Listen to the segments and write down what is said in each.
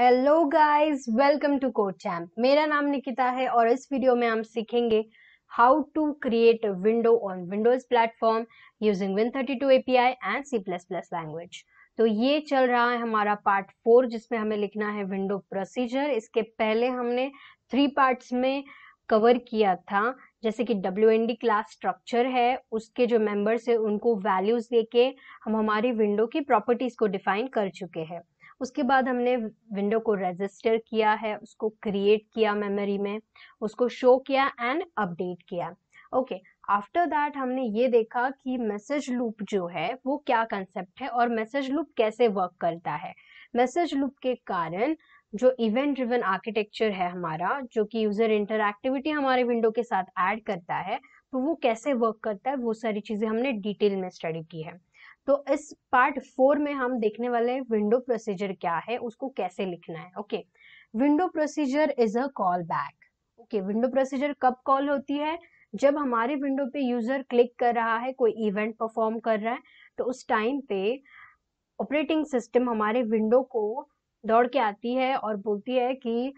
Hello guys welcome to code champ मेरा नाम निकिता है और इस वीडियो में हम सीखेंगे how to create window on Windows platform using Win two API and C plus plus language तो ये चल रहा है हमारा पार्ट फोर जिसमें हमें लिखना है विंडो प्रोसीजर इसके पहले हमने थ्री पार्ट्स में कवर किया था जैसे कि W N D class structure है उसके जो मेम्बर्स है उनको वैल्यूज देके हम हमारी विंडो की प्रॉपर्टीज को डिफाइन कर चुके हैं उसके बाद हमने विंडो को रजिस्टर किया है उसको क्रिएट किया मेमोरी में उसको शो किया एंड अपडेट किया ओके आफ्टर दैट हमने ये देखा कि मैसेज लूप जो है वो क्या कंसेप्ट है और मैसेज लूप कैसे वर्क करता है मैसेज लूप के कारण जो इवेंट ड्रिवन आर्किटेक्चर है हमारा जो कि यूजर इंटरक्टिविटी हमारे विंडो के साथ ऐड करता है तो वो कैसे वर्क करता है वो सारी चीजें हमने डिटेल में स्टडी की है तो इस पार्ट फोर में हम देखने वाले हैं विंडो प्रोसीजर क्या है उसको कैसे लिखना है okay window procedure is a call back okay window procedure कब कॉल होती है जब हमारे विंडो पे यूजर क्लिक कर रहा है कोई इवेंट परफॉर्म कर रहा है तो उस टाइम पे ऑपरेटिंग सिस्टम हमारे विंडो को दौड़ के आती है और बोलती है कि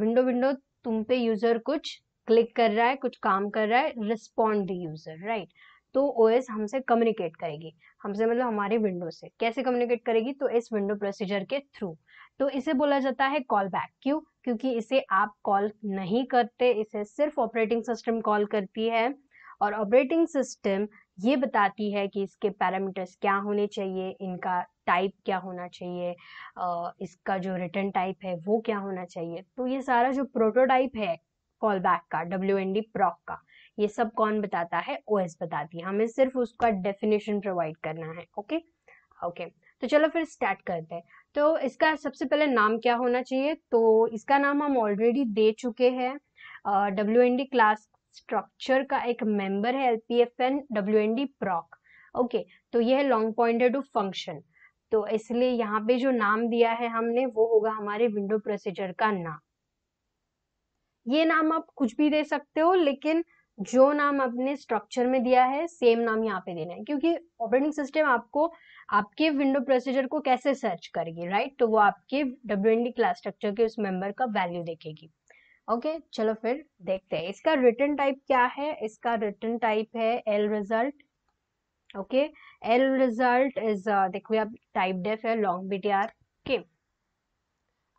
विंडो विंडो तुम पे यूजर कुछ क्लिक कर रहा है कुछ काम कर रहा है रिस्पॉन्ड यूजर राइट तो ओएस हमसे कम्युनिकेट करेगी हमसे मतलब हमारे विंडो से कैसे कम्युनिकेट करेगी तो इस विंडो प्रोसीजर के थ्रू तो इसे बोला जाता है कॉल बैक क्यों क्योंकि इसे आप कॉल नहीं करते इसे सिर्फ ऑपरेटिंग सिस्टम कॉल करती है और ऑपरेटिंग सिस्टम ये बताती है कि इसके पैरामीटर्स क्या होने चाहिए इनका टाइप क्या होना चाहिए इसका जो रिटर्न टाइप है वो क्या होना चाहिए तो ये सारा जो प्रोटोटाइप है कॉल बैक का डब्ल्यू एन डी प्रॉक का ये सब कौन बताता है ओ एस बताती है हमें सिर्फ उसका डेफिनेशन प्रोवाइड करना है ओके ओके तो चलो फिर स्टार्ट करते हैं तो इसका सबसे पहले नाम क्या होना चाहिए तो इसका नाम हम ऑलरेडी दे चुके हैं W N D class structure का एक मेंबर है L P F N W N D proc okay तो ये है लॉन्ग पॉइंटेड टू फंक्शन तो इसलिए यहाँ पे जो नाम दिया है हमने वो होगा हमारे विंडो प्रोसीजर का नाम ये नाम आप कुछ भी दे सकते हो लेकिन जो नाम आपने स्ट्रक्चर में दिया है सेम नाम यहाँ पे देना है क्योंकि ऑपरेटिंग सिस्टम आपको आपके विंडो प्रोसीजर को कैसे सर्च करेगी राइट तो वो आपके डब्ल्यू क्लास स्ट्रक्चर के उस मेंबर का वैल्यू देखेगी ओके okay, चलो फिर देखते हैं इसका रिटर्न टाइप क्या है इसका रिटर्न टाइप है L result okay L result is देखो आप टाइप डेफ है लॉन्ग बी टी आर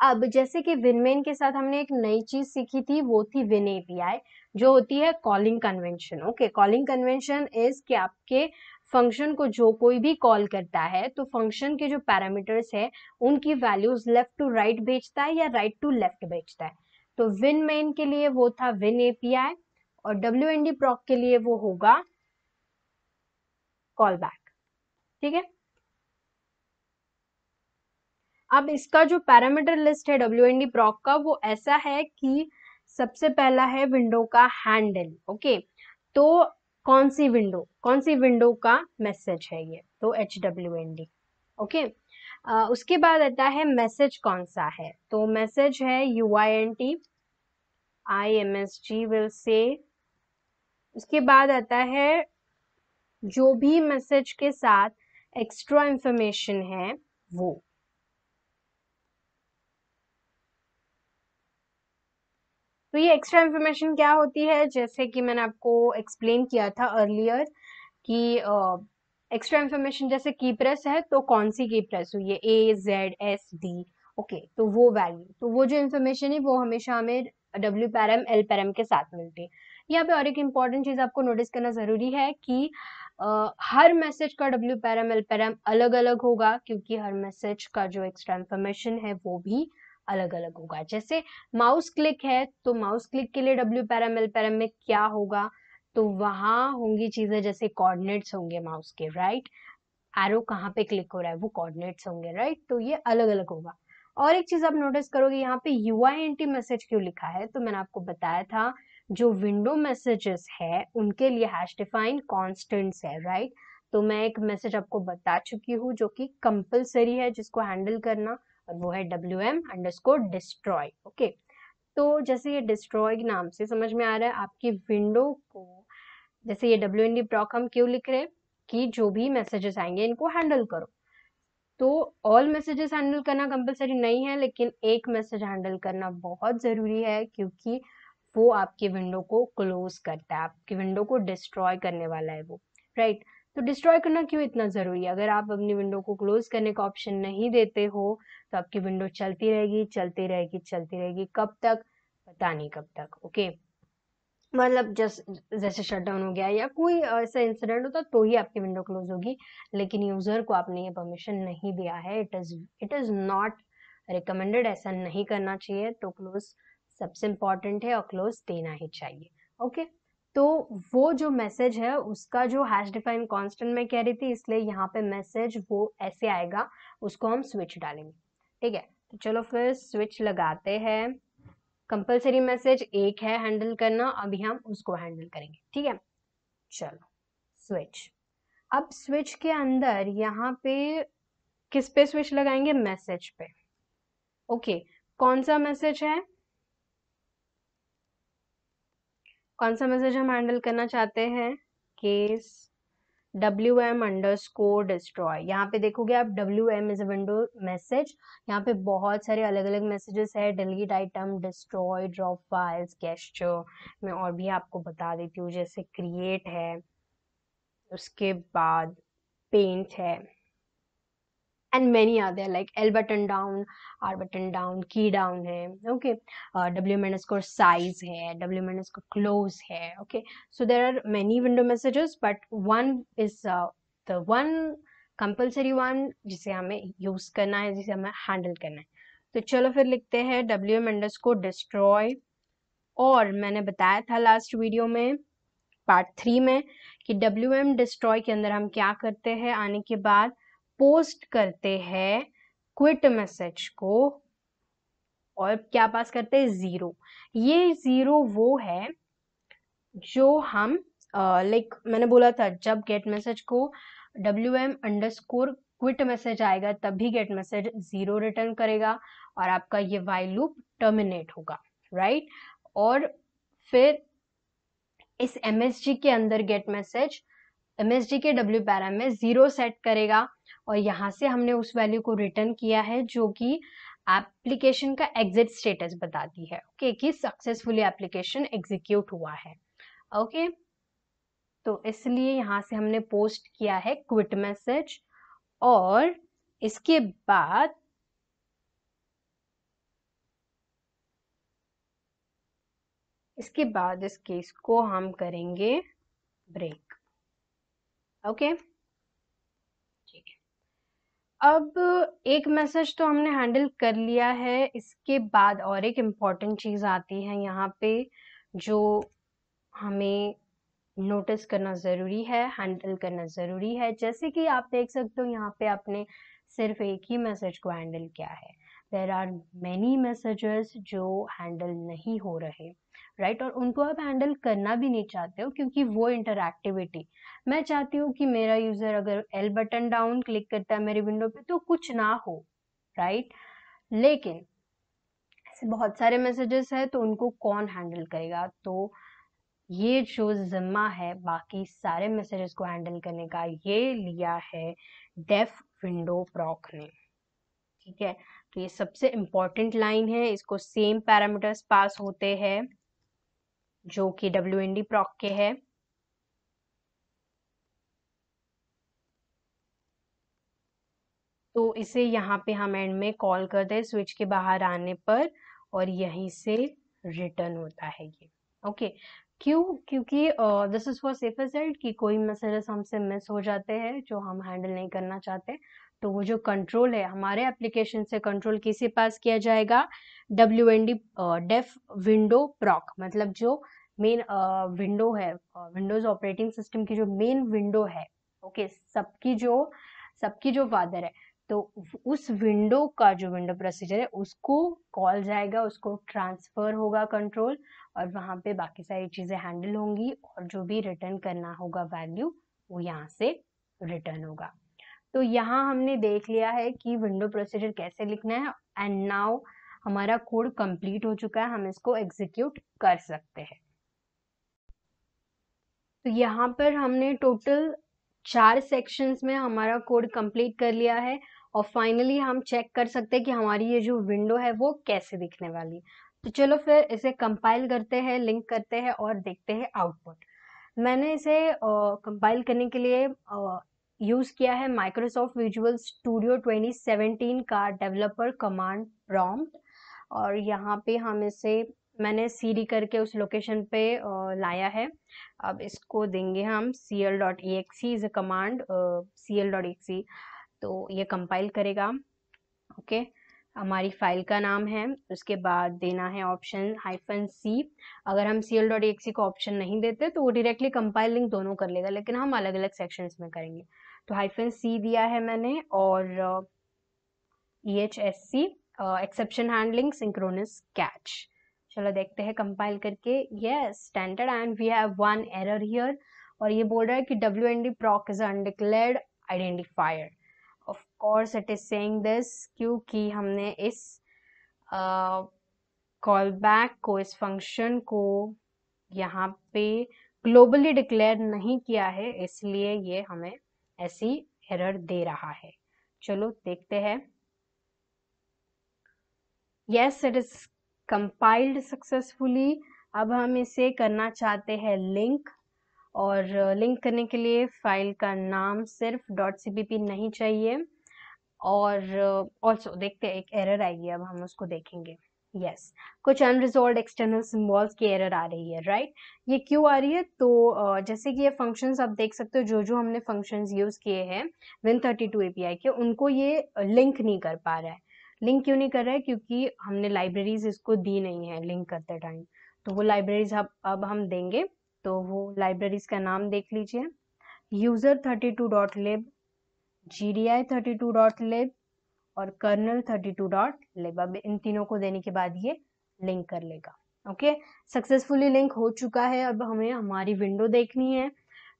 अब जैसे कि विनमेन के साथ हमने एक नई चीज सीखी थी वो थी विन एपीआई जो होती है calling convention okay calling convention is कि आपके फंक्शन को जो कोई भी कॉल करता है तो फंक्शन के जो पैरामीटर्स है उनकी वैल्यूज लेफ्ट टू राइट भेजता है या राइट टू लेफ्ट भेजता है तो विन मेन के लिए वो था विन एपीआई और डब्ल्यू एनडी प्रॉक के लिए वो होगा कॉल बैक ठीक है अब इसका जो पैरामीटर लिस्ट है डब्ल्यू एन डी प्रॉक का वो ऐसा है कि सबसे पहला है विंडो का हैंडल ओके तो कौन सी विंडो कौन सी विंडो का मैसेज है ये तो H W N D okay उसके बाद आता है मैसेज कौन सा है तो मैसेज है U I N T I M S G will से उसके बाद आता है जो भी मैसेज के साथ एक्स्ट्रा इंफॉर्मेशन है वो तो ये एक्स्ट्रा इन्फॉर्मेशन क्या होती है जैसे कि मैंने आपको एक्सप्लेन किया था अर्लियर कि एक्स्ट्रा इन्फॉर्मेशन जैसे की प्रेस है तो कौन सी की प्रेस हुई है A Z S D okay तो वो वैल्यू तो वो जो इन्फॉर्मेशन है वो हमेशा हमें डब्ल्यू पैरम एल पैरम के साथ मिलती है यहाँ पे और एक इम्पॉर्टेंट चीज आपको नोटिस करना जरूरी है कि आ, हर मैसेज का डब्ल्यू पैरम एल पैरम अलग अलग होगा क्योंकि हर मैसेज का जो एक्स्ट्रा इन्फॉर्मेशन है वो भी अलग अलग होगा जैसे माउस क्लिक है तो माउस क्लिक के लिए डब्ल्यू पैरम एल पैरम में क्या होगा तो वहां होंगी चीजें जैसे कोऑर्डिनेट्स होंगे माउस के राइट एरो कहाँ पे क्लिक हो रहा है वो कोऑर्डिनेट्स होंगे राइट तो ये अलग अलग होगा और एक चीज आप नोटिस करोगे यहाँ पे U I N T message क्यों लिखा है तो मैंने आपको बताया था जो विंडो मैसेजेस है उनके लिए हैश डिफाइन कॉन्स्टेंट्स है राइट तो मैं एक मैसेज आपको बता चुकी हूँ जो कि कंपलसरी है जिसको हैंडल करना और वो है W M underscore destroy okay तो जैसे ये डिस्ट्रॉय के नाम से समझ में आ रहा है आपकी विंडो को जैसे ये डब्ल्यू एन डी प्रॉक हम क्यों लिख रहे हैं कि जो भी मैसेजेस आएंगे इनको हैंडल करो तो ऑल मैसेजेस हैंडल करना कंपलसरी नहीं है लेकिन एक मैसेज हैंडल करना बहुत ज़रूरी है क्योंकि वो आपके विंडो को क्लोज करता है आपकी विंडो को डिस्ट्रॉय करने वाला है वो राइट right? तो डिस्ट्रॉय करना क्यों इतना ज़रूरी है अगर आप अपनी विंडो को क्लोज़ करने का ऑप्शन नहीं देते हो तो आपकी विंडो चलती रहेगी चलती रहेगी चलती रहेगी कब तक पता नहीं कब तक ओके मतलब जस्ट जैसे शटडाउन हो गया या कोई ऐसा इंसिडेंट होता तो ही आपकी विंडो क्लोज होगी लेकिन यूज़र को आपने ये परमिशन नहीं दिया है it is it is not recommended ऐसा नहीं करना चाहिए तो क्लोज सबसे इम्पॉर्टेंट है और क्लोज देना ही चाहिए ओके okay? तो वो जो मैसेज है उसका जो हैश डिफाइन कांस्टेंट मैं कह रही थी इसलिए यहाँ पे मैसेज वो ऐसे आएगा उसको हम स्विच डालेंगे ठीक है तो चलो फिर स्विच लगाते हैं कंपलसरी मैसेज एक है हैंडल करना अभी हम उसको हैंडल करेंगे ठीक है चलो स्विच अब स्विच के अंदर यहाँ पे किस पे स्विच लगाएंगे मैसेज पे ओके कौन सा मैसेज है कौन सा मैसेज हम हैंडल करना चाहते हैं case W M underscore destroy यहाँ पे देखोगे आप W M is window message यहाँ पे बहुत सारे अलग अलग मैसेजेस है delete item destroy drop files gesture मैं और भी आपको बता देती हूँ जैसे क्रिएट है उसके बाद पेंट है and many are there like L button down R button down key down है okay W M underscore size है डब्ल्यू मेन स्कोर क्लोज है okay so there are many window messages but one is the one compulsory one जिसे हमें use करना है जिसे हमें handle करना है तो चलो फिर लिखते हैं डब्ल्यू एम एंडस को डिस्ट्रॉय और मैंने बताया था लास्ट वीडियो में पार्ट थ्री में कि डब्ल्यू एम डिस्ट्रॉय के अंदर हम क्या करते हैं आने के बाद पोस्ट करते हैं क्विट मैसेज को और क्या पास करते हैं ज़ीरो ये ज़ीरो वो है जो हम लाइक मैंने बोला था जब गेट मैसेज को W M underscore quit message आएगा तभी गेट मैसेज ज़ीरो रिटर्न करेगा और आपका ये वाई लूप टर्मिनेट होगा राइट और फिर इस एम के अंदर गेट मैसेज एम के डब्ल्यू पैरा में ज़ीरो सेट करेगा और यहाँ से हमने उस वैल्यू को रिटर्न किया है जो कि एप्लीकेशन का एग्जिट स्टेटस बताती है ओके कि सक्सेसफुली एप्लीकेशन एग्जीक्यूट हुआ है ओके तो इसलिए यहाँ से हमने पोस्ट किया है क्विट मैसेज और इसके बाद इसके बाद इस केस को हम करेंगे ब्रेक ओके okay? अब एक मैसेज तो हमने हैंडल कर लिया है, इसके बाद और एक इम्पॉर्टेंट चीज़ आती है यहाँ पे, जो हमें नोटिस करना ज़रूरी है, हैंडल करना ज़रूरी है। जैसे कि आप देख सकते हो यहाँ पे आपने सिर्फ़ एक ही मैसेज को हैंडल किया है। देर आर मैनी मैसेजेस जो हैंडल नहीं हो रहे राइट right? और उनको आप हैंडल करना भी नहीं चाहते हो क्योंकि वो इंटरक्टिविटी मैं चाहती हूँ कि मेरा यूज़र अगर एल बटन डाउन क्लिक करता है मेरे विंडो पे तो कुछ ना हो राइट right? लेकिन ऐसे बहुत सारे मैसेजेस है तो उनको कौन हैंडल करेगा तो ये जो जिम्मा है बाकी सारे मैसेजेस को हैंडल करने का ये लिया है डेफ विंडो प्रॉक ने ठीक है तो ये सबसे इम्पॉर्टेंट लाइन है इसको सेम पैरामीटर्स पास होते हैं जो कि डब्ल्यू एन डी प्रॉक के है तो इसे यहाँ पे हम एंड में कॉल कर दे स्विच के बाहर आने पर और यहीं से रिटर्न होता है ये ओके क्यों क्योंकि this is for safer side कि कोई मैसेजेस हमसे मिस हो जाते हैं जो हम हैंडल नहीं करना चाहते तो वो जो कंट्रोल है हमारे एप्लीकेशन से कंट्रोल किसे पास किया जाएगा W N D def window proc मतलब जो मेन विंडो है विंडोज ऑपरेटिंग सिस्टम की जो मेन विंडो है ओके okay, सबकी जो सबकी जो फादर है तो उस विंडो का जो विंडो प्रोसीजर है उसको कॉल जाएगा उसको ट्रांसफर होगा कंट्रोल और वहां पे बाकी सारी चीज़ें हैंडल होंगी और जो भी रिटर्न करना होगा वैल्यू वो यहाँ से रिटर्न होगा तो यहाँ हमने देख लिया है कि विंडो प्रोसीजर कैसे लिखना है एंड नाउ हमारा कोड कंप्लीट हो चुका है हम इसको एग्जीक्यूट कर सकते हैं तो यहाँ पर हमने टोटल चार सेक्शंस में हमारा कोड कंप्लीट कर लिया है और फाइनली हम चेक कर सकते हैं कि हमारी ये जो विंडो है वो कैसे दिखने वाली है तो चलो फिर इसे कंपाइल करते हैं लिंक करते हैं और देखते हैं आउटपुट मैंने इसे कंपाइल करने के लिए यूज किया है माइक्रोसॉफ्ट विजुअल स्टूडियो 2017 का डेवलपर कमांड प्रॉम्प्ट और यहाँ पे हम इसे मैंने सी करके उस लोकेशन पे लाया है अब इसको देंगे हम C L dot E X is a command C L dot E तो ये कंपाइल करेगा ओके हमारी फाइल का नाम है उसके बाद देना है ऑप्शन हाइफन सी अगर हम सी एल डॉट एक्सी को ऑप्शन नहीं देते तो वो डायरेक्टली कंपाइलिंग दोनों कर लेगा लेकिन हम अलग अलग सेक्शंस में करेंगे तो हाइफन सी दिया है मैंने और E H S C exception handling synchronous catch चलो देखते हैं कंपाइल करके ये standard and we have one error here और ये बोल रहा है कि W N D proc is undeclared identifier of course it is saying this क्योंकि हमने इस कॉल uh, बैक को इस फंक्शन को यहाँ पे ग्लोबली डिक्लेयर नहीं किया है इसलिए ये हमें ऐसी एरर दे रहा है चलो देखते हैं yes it is compiled successfully अब हम इसे करना चाहते हैं लिंक और लिंक uh, करने के लिए फाइल का नाम सिर्फ डॉट सी नहीं चाहिए और ऑल्सो uh, देखते हैं एक एरर आएगी अब हम उसको देखेंगे यस कुछ अनरिजॉल्व एक्सटर्नल सिम्बॉल्स की एरर आ रही है राइट right? ये क्यों आ रही है तो जैसे कि ये फंक्शंस आप देख सकते हो जो जो हमने फंक्शंस यूज़ किए हैं विन थर्टी टू एपीआई के उनको ये लिंक नहीं कर पा रहा है लिंक क्यों नहीं कर रहा है क्योंकि हमने लाइब्रेरीज इसको दी नहीं है लिंक करते टाइम तो वो लाइब्रेरीज अब अब हम देंगे तो वो लाइब्रेरीज का नाम देख लीजिए user thirty two dot lib G D I thirty two dot lib और kernel thirty two dot lib अब इन तीनों को देने के बाद ये लिंक कर लेगा ओके सक्सेसफुली लिंक हो चुका है अब हमें हमारी विंडो देखनी है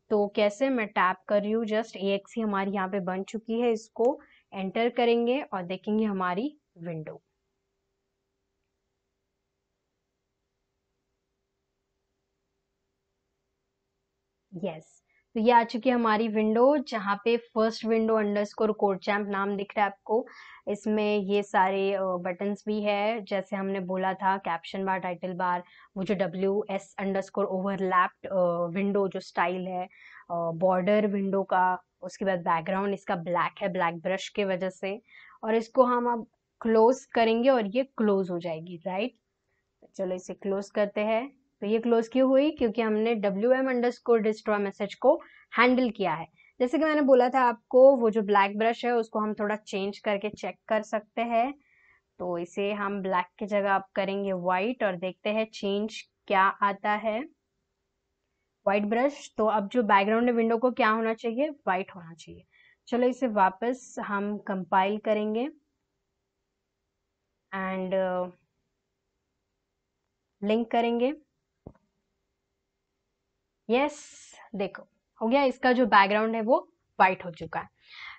तो कैसे मैं टैप कर रही हूँ जस्ट ए हमारी यहाँ पे बन चुकी है इसको एंटर करेंगे और देखेंगे हमारी विंडो यस yes. तो ये आ चुकी है हमारी विंडो जहाँ पे first window underscore code champ नाम दिख रहा है आपको इसमें ये सारे बटन्स भी है जैसे हमने बोला था कैप्शन बार टाइटल बार वो जो W S underscore overlapped window जो स्टाइल है बॉर्डर विंडो का उसके बाद बैकग्राउंड इसका ब्लैक है ब्लैक ब्रश के वजह से और इसको हम अब क्लोज करेंगे और ये क्लोज हो जाएगी राइट तो चलो इसे क्लोज करते हैं तो ये क्लोज क्यों हुई क्योंकि हमने W M underscore destroy message को हैंडल किया है जैसे कि मैंने बोला था आपको वो जो ब्लैक ब्रश है उसको हम थोड़ा चेंज करके चेक कर सकते हैं तो इसे हम ब्लैक की जगह आप करेंगे व्हाइट और देखते हैं चेंज क्या आता है वाइट ब्रश तो अब जो बैकग्राउंड विंडो को क्या होना चाहिए व्हाइट होना चाहिए चलो इसे वापस हम कंपाइल करेंगे एंड लिंक uh, करेंगे यस देखो हो गया इसका जो बैकग्राउंड है वो वाइट हो चुका है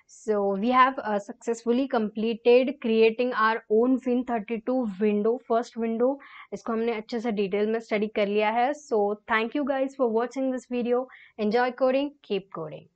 so we have successfully completed creating our own thirty two window first window इसको हमने अच्छे से डिटेल में स्टडी कर लिया है so thank you guys for watching this video enjoy coding keep coding